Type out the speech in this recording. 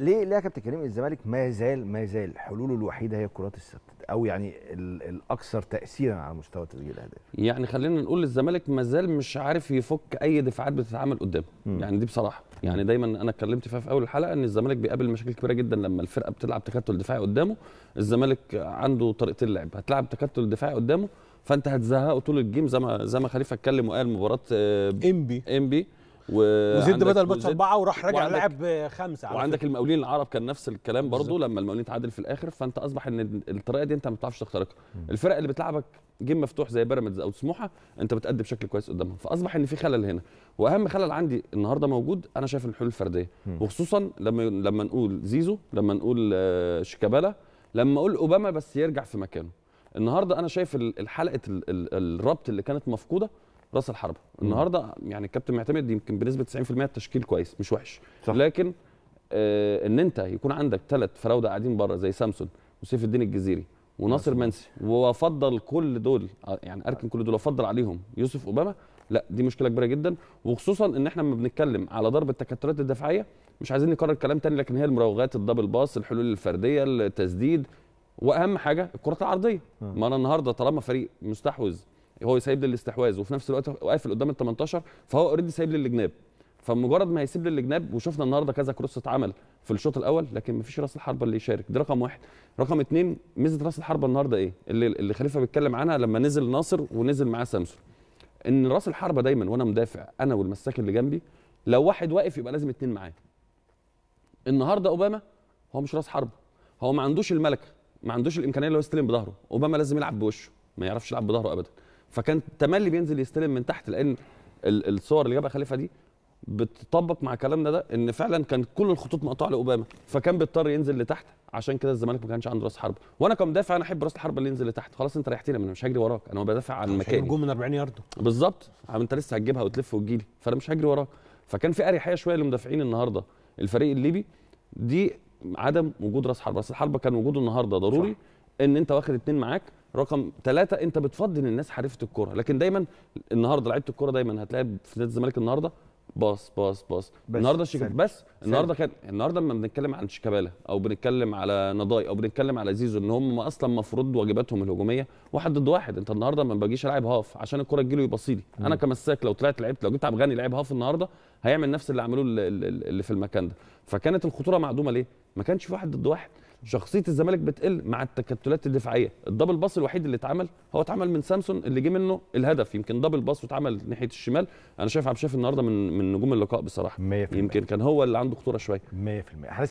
ليه ليه يا كابتن كريم الزمالك ما زال ما زال حلوله الوحيده هي الكرات الثابته او يعني الاكثر تاثيرا على مستوى تسجيل الاهداف يعني خلينا نقول الزمالك ما زال مش عارف يفك اي دفاعات بتتعمل قدامه يعني دي بصراحه يعني دايما انا اتكلمت فيها في اول الحلقه ان الزمالك بيقابل مشاكل كبيره جدا لما الفرقه بتلعب تكتل دفاعي قدامه الزمالك عنده طريقتين لعب هتلعب تكتل دفاعي قدامه فانت هتزهقه طول الجيم زي ما زي ما خليفه اتكلم وقال مباراه آه، امبي امبي وزد بدل بطل اربعه وراح راجع لعب خمسه وعندك المقاولين العرب كان نفس الكلام برضو لما المقاولين تعادل في الاخر فانت اصبح ان الطريقه دي انت ما بتعرفش تخترقها الفرق اللي بتلعبك جيم مفتوح زي بيراميدز او سموحه انت بتأدي بشكل كويس قدامها فاصبح ان في خلل هنا واهم خلل عندي النهارده موجود انا شايف الحلول الفرديه وخصوصا لما لما نقول زيزو لما نقول آه، شيكابالا لما اقول اوباما بس يرجع في مكانه النهارده انا شايف حلقه الربط اللي كانت مفقوده راس الحربه النهارده يعني الكابتن معتمد يمكن بنسبه 90% التشكيل كويس مش وحش صح. لكن آه ان انت يكون عندك ثلاث فراوده قاعدين بره زي سامسون وسيف الدين الجزيري وناصر منسي وافضل كل دول آه، يعني اركن كل دول افضل عليهم يوسف اوباما لا دي مشكله كبيره جدا وخصوصا ان احنا لما بنتكلم على ضرب التكتلات الدفاعيه مش عايزين نكرر كلام تاني لكن هي المراوغات الدبل باص الحلول الفرديه التسديد واهم حاجه الكرات العرضيه ما انا النهارده طالما فريق مستحوذ هو سايب لي الاستحواذ وفي نفس الوقت قافل قدام ال 18 فهو اوريدي سايب لي الجناب فمجرد ما هيسيب لي الجناب وشفنا النهارده كذا كروس اتعمل في الشوط الاول لكن مفيش راس الحربه اللي يشارك دي رقم واحد رقم اتنين ميزه راس الحربه النهارده ايه اللي, اللي خليفه بيتكلم عنها لما نزل ناصر ونزل معاه سامسون ان راس الحربه دايما وانا مدافع انا والمساك اللي جنبي لو واحد واقف يبقى لازم اتنين معاه النهارده اوباما هو مش راس حربه هو ما عندوش الملكه ما عندوش الامكانيه اللي هو يستلم بظهره اوباما لازم يلعب بوشه ما يعرفش يلعب بظهره ابدا فكان تملي بينزل يستلم من تحت لان الصور اللي جابها خليفه دي بتطبق مع كلامنا ده ان فعلا كان كل الخطوط مقطوعه لاوباما فكان بيضطر ينزل لتحت عشان كده الزمالك ما كانش عنده راس حرب وانا كمدافع انا احب راس الحربه اللي ينزل لتحت خلاص انت ريحتني انا مش هجري وراك انا بدافع عن مكاني هجوم من 40 يارده بالظبط انت لسه هتجيبها وتلف وتجيلي فانا مش هجري وراك فكان في اريحيه شويه للمدافعين النهارده الفريق الليبي دي عدم وجود راس حرب راس الحرب كان وجوده النهارده ضروري صح. ان انت واخد اتنين معاك رقم ثلاثة انت بتفضل الناس حريفه الكوره لكن دايما النهارده لعيبه الكوره دايما هتلاقي في نادي الزمالك النهارده باص باص باص بس النهارده شيكابالا بس النهارده كان النهارده لما بنتكلم عن شيكابالا او بنتكلم على نضاي او بنتكلم على زيزو ان هم اصلا مفروض واجباتهم الهجوميه واحد ضد واحد انت النهارده ما باجيش العب هاف عشان الكوره تجيله يبصي لي انا كمساك لو طلعت لعبت لو جبت عبد الغني لعب هاف النهارده هيعمل نفس اللي عملوه اللي في المكان ده فكانت الخطوره معدومه ليه؟ ما كانش في واحد ضد واحد شخصيه الزمالك بتقل مع التكتلات الدفاعيه الدبل باص الوحيد اللي اتعمل هو اتعمل من سامسون اللي جه منه الهدف يمكن دبل باص واتعمل ناحيه الشمال انا شايف عبد الشافي النهارده من من نجوم اللقاء بصراحه 100% يمكن كان هو اللي عنده خطوره شويه 100%